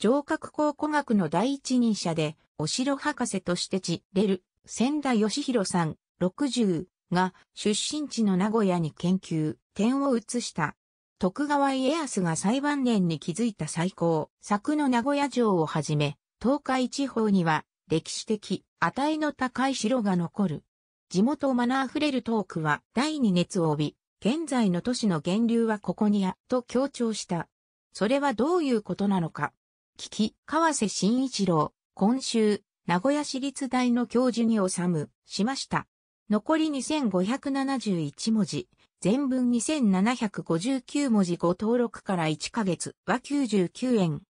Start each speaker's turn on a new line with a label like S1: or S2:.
S1: 城郭考古学の第一人者で、お城博士として知れる、千田義弘さん、60が、出身地の名古屋に研究、点を移した。徳川家康が裁判年に築いた最高、作の名古屋城をはじめ、東海地方には、歴史的、値の高い城が残る。地元マナー溢れるトークは第二熱を帯び、現在の都市の源流はここにや、と強調した。それはどういうことなのか。聞き、川瀬慎一郎、今週、名古屋市立大の教授に収む、しました。残り2571文字、全文2759文字ご登録から1ヶ月は99円。